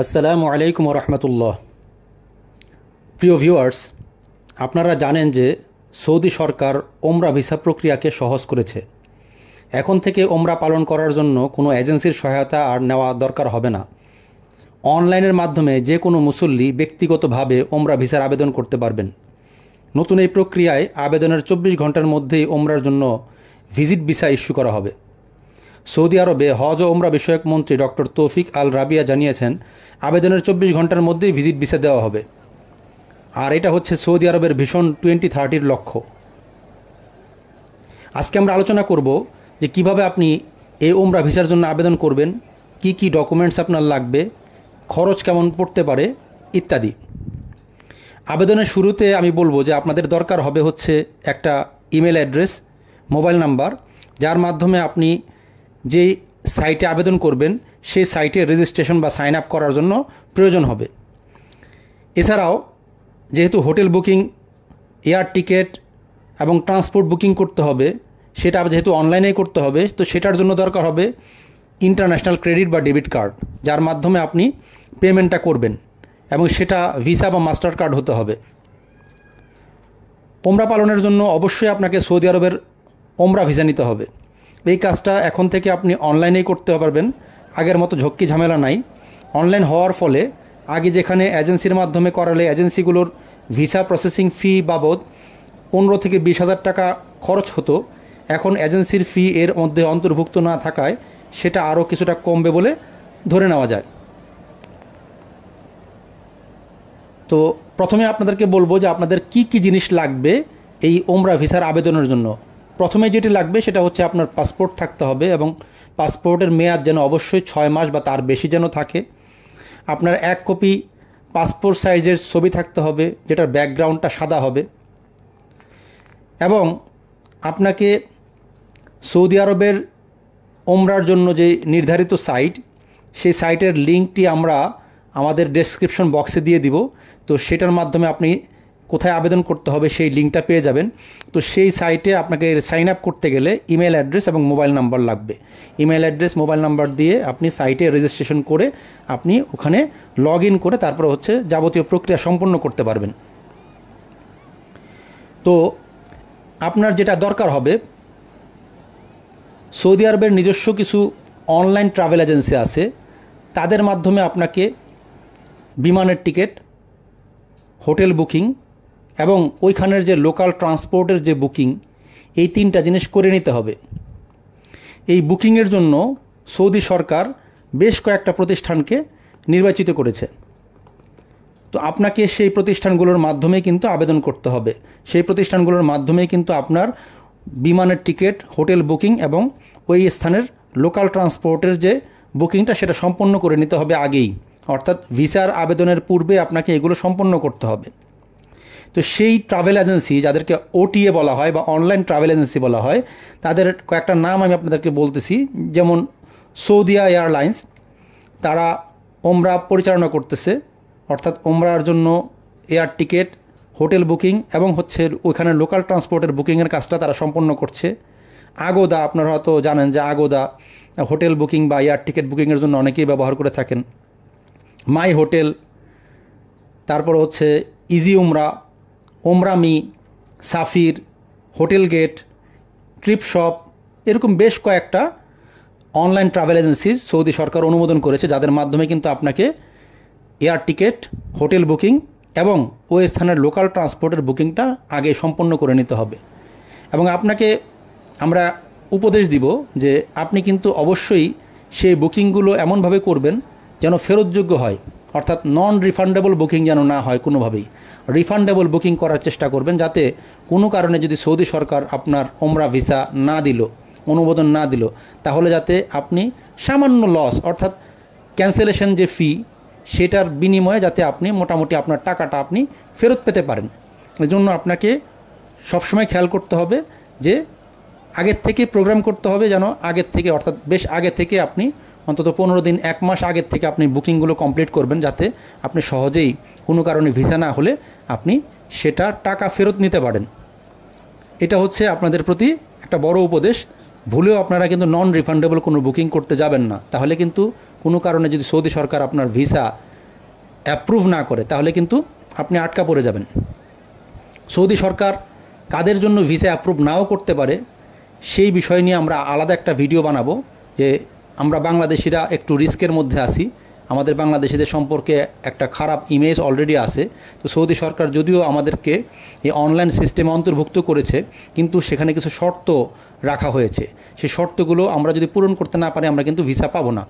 আসসালামু আলাইকুম রহমতুল্লাহ প্রিয় ভিউয়ার্স আপনারা জানেন যে সৌদি সরকার ওমরা ভিসা প্রক্রিয়াকে সহজ করেছে এখন থেকে ওমরা পালন করার জন্য কোনো এজেন্সির সহায়তা আর নেওয়া দরকার হবে না অনলাইনের মাধ্যমে যে কোনো মুসল্লি ব্যক্তিগতভাবে ওমরা ভিসার আবেদন করতে পারবেন নতুন এই প্রক্রিয়ায় আবেদনের চব্বিশ ঘন্টার মধ্যেই ওমরার জন্য ভিজিট ভিসা ইস্যু করা হবে সৌদি আরবে হজ ও ওমরা বিষয়ক মন্ত্রী ডক্টর তৌফিক আল রাবিয়া জানিয়েছেন আবেদনের চব্বিশ ঘন্টার মধ্যেই ভিজিট ভিসা দেওয়া হবে আর এটা হচ্ছে সৌদি আরবের ভীষণ টোয়েন্টি থার্টির লক্ষ্য আজকে আমরা আলোচনা করব যে কিভাবে আপনি এই ওমরা ভিসার জন্য আবেদন করবেন কি কি ডকুমেন্টস আপনার লাগবে খরচ কেমন পড়তে পারে ইত্যাদি আবেদনের শুরুতে আমি বলবো যে আপনাদের দরকার হবে হচ্ছে একটা ইমেল অ্যাড্রেস মোবাইল নাম্বার যার মাধ্যমে আপনি যেই সাইটে আবেদন করবেন সেই সাইটে রেজিস্ট্রেশন বা সাইন আপ করার জন্য প্রয়োজন হবে এছাড়াও যেহেতু হোটেল বুকিং এয়ার টিকিট এবং ট্রান্সপোর্ট বুকিং করতে হবে সেটা যেহেতু অনলাইনে করতে হবে তো সেটার জন্য দরকার হবে ইন্টারন্যাশনাল ক্রেডিট বা ডেবিট কার্ড যার মাধ্যমে আপনি পেমেন্টটা করবেন এবং সেটা ভিসা বা মাস্টার কার্ড হতে হবে ওমরা পালনের জন্য অবশ্যই আপনাকে সৌদি আরবের ওমরা ভিসা নিতে হবে এই কাজটা এখন থেকে আপনি অনলাইনেই করতে পারবেন আগের মতো ঝক্কি ঝামেলা নাই অনলাইন হওয়ার ফলে আগে যেখানে এজেন্সির মাধ্যমে করালে এজেন্সিগুলোর ভিসা প্রসেসিং ফি বাবদ পনেরো থেকে বিশ হাজার টাকা খরচ হতো এখন এজেন্সির ফি এর মধ্যে অন্তর্ভুক্ত না থাকায় সেটা আরও কিছুটা কমবে বলে ধরে নেওয়া যায় তো প্রথমে আপনাদেরকে বলবো যে আপনাদের কি কি জিনিস লাগবে এই ওমরা ভিসার আবেদনের জন্য প্রথমে যেটি লাগবে সেটা হচ্ছে আপনার পাসপোর্ট থাকতে হবে এবং পাসপোর্টের মেয়াদ যেন অবশ্যই ছয় মাস বা তার বেশি যেন থাকে আপনার এক কপি পাসপোর্ট সাইজের ছবি থাকতে হবে যেটার ব্যাকগ্রাউন্ডটা সাদা হবে এবং আপনাকে সৌদি আরবের ওমরার জন্য যে নির্ধারিত সাইট সেই সাইটের লিঙ্কটি আমরা আমাদের ডেসক্রিপশন বক্সে দিয়ে দিব তো সেটার মাধ্যমে আপনি কোথায় আবেদন করতে হবে সেই লিঙ্কটা পেয়ে যাবেন তো সেই সাইটে আপনাকে সাইন আপ করতে গেলে ইমেল অ্যাড্রেস এবং মোবাইল নাম্বার লাগবে ইমেল অ্যাড্রেস মোবাইল নাম্বার দিয়ে আপনি সাইটে রেজিস্ট্রেশন করে আপনি ওখানে লগ ইন করে তারপর হচ্ছে যাবতীয় প্রক্রিয়া সম্পন্ন করতে পারবেন তো আপনার যেটা দরকার হবে সৌদি আরবের নিজস্ব কিছু অনলাইন ট্রাভেল এজেন্সি আছে তাদের মাধ্যমে আপনাকে বিমানের টিকিট হোটেল বুকিং এবং ওইখানের যে লোকাল ট্রান্সপোর্টের যে বুকিং এই তিনটা জিনিস করে নিতে হবে এই বুকিংয়ের জন্য সৌদি সরকার বেশ কয়েকটা প্রতিষ্ঠানকে নির্বাচিত করেছে তো আপনাকে সেই প্রতিষ্ঠানগুলোর মাধ্যমে কিন্তু আবেদন করতে হবে সেই প্রতিষ্ঠানগুলোর মাধ্যমে কিন্তু আপনার বিমানের টিকিট হোটেল বুকিং এবং ওই স্থানের লোকাল ট্রান্সপোর্টের যে বুকিংটা সেটা সম্পন্ন করে নিতে হবে আগেই অর্থাৎ ভিসার আবেদনের পূর্বে আপনাকে এগুলো সম্পন্ন করতে হবে তো সেই ট্রাভেল এজেন্সি যাদেরকে ওটিএ বলা হয় বা অনলাইন ট্রাভেল এজেন্সি বলা হয় তাদের কয়েকটা নাম আমি আপনাদেরকে বলতেছি যেমন সৌদিয়া এয়ারলাইন্স তারা ওমরা পরিচালনা করতেছে অর্থাৎ ওমরার জন্য এয়ার টিকিট হোটেল বুকিং এবং হচ্ছে ওইখানে লোকাল ট্রান্সপোর্টের বুকিংয়ের কাজটা তারা সম্পন্ন করছে আগোদা আপনারা হয়তো জানেন যে আগোদা হোটেল বুকিং বা এয়ার টিকিট বুকিংয়ের জন্য অনেকেই ব্যবহার করে থাকেন মাই হোটেল তারপর হচ্ছে ইজি উমরা ওমরামি সাফির হোটেল গেট ট্রিপ শপ এরকম বেশ কয়েকটা অনলাইন ট্রাভেল এজেন্সি সৌদি সরকার অনুমোদন করেছে যাদের মাধ্যমে কিন্তু আপনাকে এয়ার টিকিট হোটেল বুকিং এবং ওই স্থানের লোকাল ট্রান্সপোর্টের বুকিংটা আগে সম্পন্ন করে নিতে হবে এবং আপনাকে আমরা উপদেশ দিব যে আপনি কিন্তু অবশ্যই সেই বুকিংগুলো এমনভাবে করবেন যেন ফেরতযোগ্য হয় অর্থাৎ নন রিফান্ডেবল বুকিং যেন না হয় কোনোভাবেই রিফান্ডেবল বুকিং করার চেষ্টা করবেন যাতে কোনো কারণে যদি সৌদি সরকার আপনার ওমরা ভিসা না দিল অনুমোদন না দিল তাহলে যাতে আপনি সামান্য লস অর্থাৎ ক্যান্সেলেশন যে ফি সেটার বিনিময়ে যাতে আপনি মোটামুটি আপনার টাকাটা আপনি ফেরত পেতে পারেন এজন্য আপনাকে সবসময় খেয়াল করতে হবে যে আগের থেকে প্রোগ্রাম করতে হবে যেন আগের থেকে অর্থাৎ বেশ আগে থেকে আপনি অন্তত পনেরো দিন এক মাস আগের থেকে আপনি বুকিংগুলো কমপ্লিট করবেন যাতে আপনি সহজেই কোনো কারণে ভিসা না হলে আপনি সেটা টাকা ফেরত নিতে পারেন এটা হচ্ছে আপনাদের প্রতি একটা বড় উপদেশ ভুলেও আপনারা কিন্তু নন রিফান্ডেবল কোনো বুকিং করতে যাবেন না তাহলে কিন্তু কোনো কারণে যদি সৌদি সরকার আপনার ভিসা অ্যাপ্রুভ না করে তাহলে কিন্তু আপনি আটকা পড়ে যাবেন সৌদি সরকার কাদের জন্য ভিসা অ্যাপ্রুভ নাও করতে পারে সেই বিষয় নিয়ে আমরা আলাদা একটা ভিডিও বানাবো যে আমরা বাংলাদেশিরা একটু রিস্কের মধ্যে আছি আমাদের বাংলাদেশিদের সম্পর্কে একটা খারাপ ইমেজ অলরেডি আছে তো সৌদি সরকার যদিও আমাদেরকে এই অনলাইন সিস্টেমে অন্তর্ভুক্ত করেছে কিন্তু সেখানে কিছু শর্ত রাখা হয়েছে সেই শর্তগুলো আমরা যদি পূরণ করতে না পারি আমরা কিন্তু ভিসা পাবো না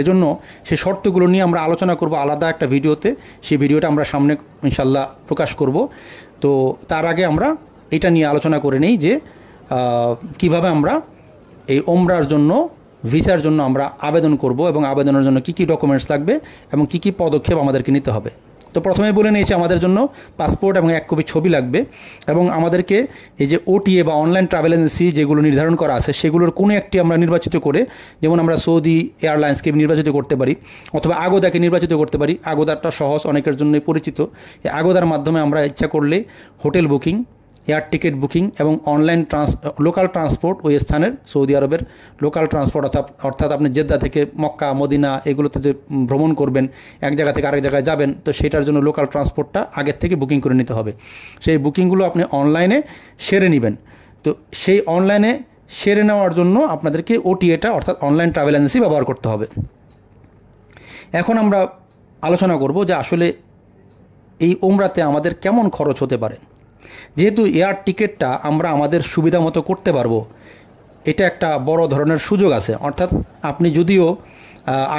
এজন্য সেই শর্তগুলো নিয়ে আমরা আলোচনা করব আলাদা একটা ভিডিওতে সেই ভিডিওটা আমরা সামনে ইনশাল্লাহ প্রকাশ করব তো তার আগে আমরা এটা নিয়ে আলোচনা করে নেই যে কিভাবে আমরা এই ওমরার জন্য ভিসার জন্য আমরা আবেদন করব এবং আবেদনের জন্য কি কি ডকুমেন্টস লাগবে এবং কি কি পদক্ষেপ আমাদেরকে নিতে হবে তো প্রথমে বলে নিয়েছি আমাদের জন্য পাসপোর্ট এবং এক কপি ছবি লাগবে এবং আমাদেরকে এই যে ওটিএ বা অনলাইন ট্রাভেল এজেন্সি যেগুলো নির্ধারণ করা আছে সেগুলোর কোনো একটি আমরা নির্বাচিত করে যেমন আমরা সৌদি এয়ারলাইন্সকে নির্বাচিত করতে পারি অথবা আগোদাকে নির্বাচিত করতে পারি আগোদারটা সহজ অনেকের জন্যই পরিচিত এই আগোদার মাধ্যমে আমরা ইচ্ছা করলে hotel booking air ticket booking এবং অনলাইন ট্রান্স লোকাল ট্রান্সপোর্ট ওই স্থানের সৌদি আরবের লোকাল ট্রান্সপোর্ট অর্থাৎ অর্থাৎ আপনি জেদ্দা থেকে মক্কা মদিনা এগুলোতে যে ভ্রমণ করবেন এক জায়গা থেকে আরেক জায়গায় যাবেন তো সেটার জন্য লোকাল ট্রান্সপোর্টটা আগের থেকে বুকিং করে নিতে হবে সেই বুকিংগুলো আপনি অনলাইনে সেরে নেবেন তো সেই অনলাইনে সেরে নেওয়ার জন্য আপনাদেরকে ওটিএটা অর্থাৎ অনলাইন ট্রাভেল এজেন্সি ব্যবহার করতে হবে এখন আমরা আলোচনা করব যে আসলে এই ওমরাতে আমাদের কেমন খরচ হতে পারে যেহেতু এয়ার টিকিটটা আমরা আমাদের সুবিধা মতো করতে পারবো এটা একটা বড় ধরনের সুযোগ আছে অর্থাৎ আপনি যদিও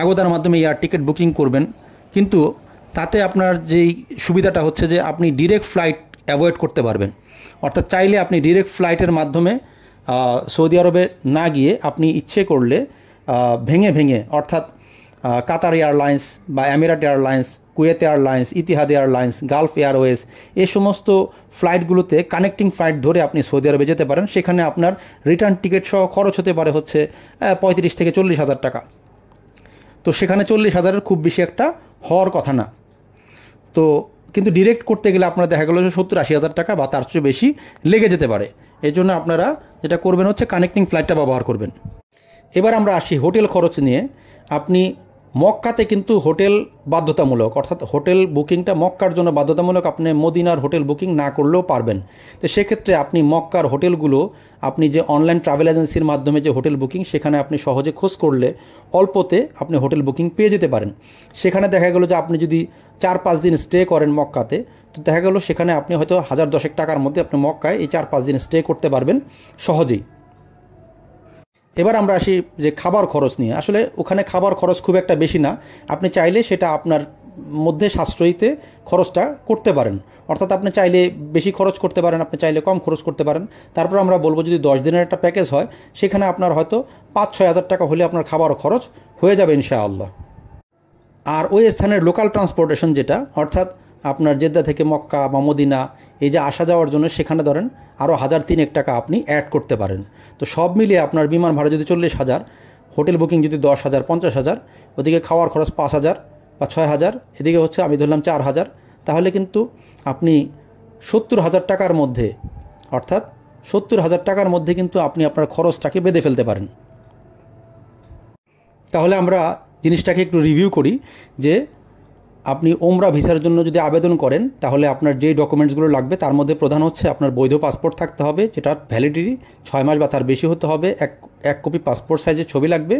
আগোদার মাধ্যমে এয়ার টিকিট বুকিং করবেন কিন্তু তাতে আপনার যেই সুবিধাটা হচ্ছে যে আপনি ডিরেক্ট ফ্লাইট অ্যাভয়েড করতে পারবেন অর্থাৎ চাইলে আপনি ডিরেক্ট ফ্লাইটের মাধ্যমে সৌদি আরবে না গিয়ে আপনি ইচ্ছে করলে ভেঙে ভেঙে অর্থাৎ কাতার এয়ারলাইন্স বা Emirates Airlines Kuwait Airlines Etihad Airlines Gulf Airways এ সমস্ত ফ্লাইটগুলোতে কানেক্টিং ফ্লাইট ধরে আপনি সৌদি আরবে যেতে পারেন সেখানে আপনার রিটার্ন টিকিট সহ খরচ হতে পারে হচ্ছে পঁয়ত্রিশ থেকে চল্লিশ হাজার টাকা তো সেখানে চল্লিশ হাজারের খুব বেশি একটা হওয়ার কথা না তো কিন্তু ডিরেক্ট করতে গেলে আপনার দেখা গেলো যে সত্তর আশি হাজার টাকা বা তার চেয়ে বেশি লেগে যেতে পারে এই জন্য আপনারা যেটা করবেন হচ্ছে কানেক্টিং ফ্লাইটটা ব্যবহার করবেন এবার আমরা আসি হোটেল খরচ নিয়ে আপনি মক্কাতে কিন্তু হোটেল বাধ্যতামূলক অর্থাৎ হোটেল বুকিংটা মক্কার জন্য বাধ্যতামূলক আপনি মদিনার হোটেল বুকিং না করলেও পারবেন তো সেক্ষেত্রে আপনি মক্কার হোটেলগুলো আপনি যে অনলাইন ট্রাভেল এজেন্সির মাধ্যমে যে হোটেল বুকিং সেখানে আপনি সহজে খোঁজ করলে অল্পতে আপনি হোটেল বুকিং পেয়ে যেতে পারেন সেখানে দেখা গেলো যে আপনি যদি চার পাঁচ দিন স্টে করেন মক্কাতে তো দেখা গেলো সেখানে আপনি হয়তো হাজার দশেক টাকার মধ্যে আপনি মক্কায় এই চার পাঁচ দিন স্টে করতে পারবেন সহজেই এবার আমরা আসি যে খাবার খরচ নিয়ে আসলে ওখানে খাবার খরচ খুব একটা বেশি না আপনি চাইলে সেটা আপনার মধ্যে সাশ্রয়ীতে খরচটা করতে পারেন অর্থাৎ আপনি চাইলে বেশি খরচ করতে পারেন আপনি চাইলে কম খরচ করতে পারেন তারপর আমরা বলবো যদি দশ দিনের একটা প্যাকেজ হয় সেখানে আপনার হয়তো পাঁচ ছয় হাজার টাকা হলে আপনার খাবার খরচ হয়ে যাবে ইনশাআল্লাহ আর ওই স্থানের লোকাল ট্রান্সপোর্টেশন যেটা অর্থাৎ আপনার জেদ্দা থেকে মক্কা বা মদিনা এই যে আসা যাওয়ার জন্য সেখানে ধরেন আরও হাজার তিনেক টাকা আপনি অ্যাড করতে পারেন তো সব মিলিয়ে আপনার বিমান ভাড়া যদি চল্লিশ হাজার হোটেল বুকিং যদি দশ হাজার পঞ্চাশ হাজার ওদিকে খাওয়ার খরচ পাঁচ হাজার বা ছয় হাজার এদিকে হচ্ছে আমি ধরলাম চার হাজার তাহলে কিন্তু আপনি সত্তর হাজার টাকার মধ্যে অর্থাৎ সত্তর হাজার টাকার মধ্যে কিন্তু আপনি আপনার খরচটাকে বেঁধে ফেলতে পারেন তাহলে আমরা জিনিসটাকে একটু রিভিউ করি যে আপনি ওমরা ভিসার জন্য যদি আবেদন করেন তাহলে আপনার যে ডকুমেন্টসগুলো লাগবে তার মধ্যে প্রধান হচ্ছে আপনার বৈধ পাসপোর্ট থাকতে হবে যেটা ভ্যালিডিটি ছয় মাস বা তার বেশি হতে হবে এক এক কপি পাসপোর্ট সাইজের ছবি লাগবে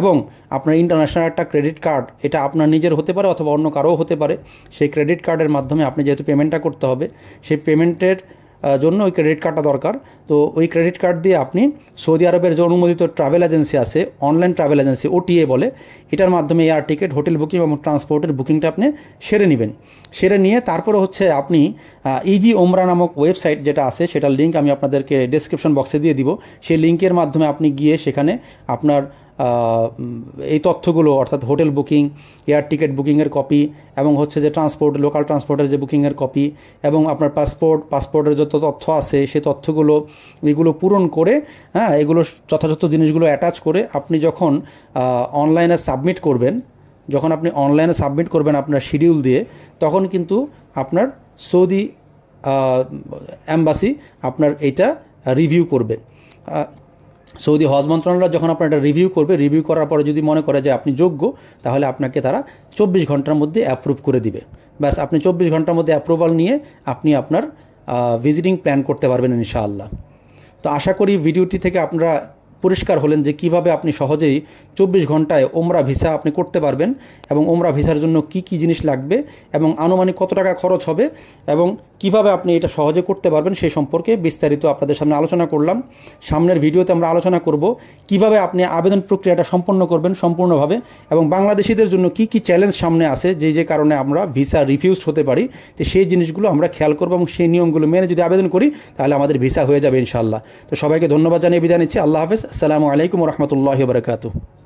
এবং আপনার ইন্টারন্যাশনাল একটা ক্রেডিট কার্ড এটা আপনার নিজের হতে পারে অথবা অন্য কারও হতে পারে সেই ক্রেডিট কার্ডের মাধ্যমে আপনি যেহেতু পেমেন্টটা করতে হবে সেই পেমেন্টের জন্য ওই ক্রেডিট কার্ডটা দরকার তো ওই ক্রেডিট কার্ড দিয়ে আপনি সৌদি আরবের যে অনুমোদিত ট্রাভেল এজেন্সি আছে অনলাইন ট্রাভেল এজেন্সি ওটিএ বলে এটার মাধ্যমে এয়ার টিকিট হোটেল বুকিং এবং ট্রান্সপোর্টের বুকিংটা আপনি সেরে নেবেন সেরে নিয়ে তারপরে হচ্ছে আপনি ইজি ওমরা e নামক ওয়েবসাইট যেটা আছে সেটার লিঙ্ক আমি আপনাদেরকে ডেসক্রিপশন বক্সে দিয়ে দিব সেই লিঙ্কের মাধ্যমে আপনি গিয়ে সেখানে আপনার এই তথ্যগুলো অর্থাৎ হোটেল বুকিং এয়ার টিকিট বুকিংয়ের কপি এবং হচ্ছে যে ট্রান্সপোর্ট লোকাল ট্রান্সপোর্টের যে বুকিংয়ের কপি এবং আপনার পাসপোর্ট পাসপোর্টের যত তথ্য আছে সেই তথ্যগুলো এগুলো পূরণ করে হ্যাঁ এগুলো যথাযথ জিনিসগুলো অ্যাটাচ করে আপনি যখন অনলাইনে সাবমিট করবেন যখন আপনি অনলাইনে সাবমিট করবেন আপনার শিডিউল দিয়ে তখন কিন্তু আপনার সৌদি অ্যাম্বাসি আপনার এটা রিভিউ করবে সৌদি হজ মন্ত্রণালয় যখন আপনার এটা রিভিউ করবে রিভিউ করার পরে যদি মনে করে যে আপনি যোগ্য তাহলে আপনাকে তারা চব্বিশ ঘন্টার মধ্যে অ্যাপ্রুভ করে দিবে ব্যাস আপনি চব্বিশ ঘন্টার মধ্যে অ্যাপ্রুভাল নিয়ে আপনি আপনার ভিজিটিং প্ল্যান করতে পারবেন ইনশাআল্লাহ তো আশা করি ভিডিওটি থেকে আপনারা পরিষ্কার হলেন যে কিভাবে আপনি সহজেই চব্বিশ ঘন্টায় ওমরা ভিসা আপনি করতে পারবেন এবং ওমরা ভিসার জন্য কি কি জিনিস লাগবে এবং আনুমানিক কত টাকা খরচ হবে এবং কিভাবে আপনি এটা সহজে করতে পারবেন সেই সম্পর্কে বিস্তারিত আপনাদের সামনে আলোচনা করলাম সামনের ভিডিওতে আমরা আলোচনা করব কিভাবে আপনি আবেদন প্রক্রিয়াটা সম্পন্ন করবেন সম্পূর্ণভাবে এবং বাংলাদেশিদের জন্য কি কি চ্যালেঞ্জ সামনে আছে যে যে কারণে আমরা ভিসা রিফিউজড হতে পারি তো সেই জিনিসগুলো আমরা খেয়াল করবো এবং সেই নিয়মগুলো মেনে যদি আবেদন করি তাহলে আমাদের ভিসা হয়ে যাবে ইনশাআল্লাহ তো সবাইকে ধন্যবাদ জানিয়ে বিদায় নিচ্ছি আল্লাহ হাফেজ আসসালামু আলাইকুম রহমতুল্লাহ বরকাতু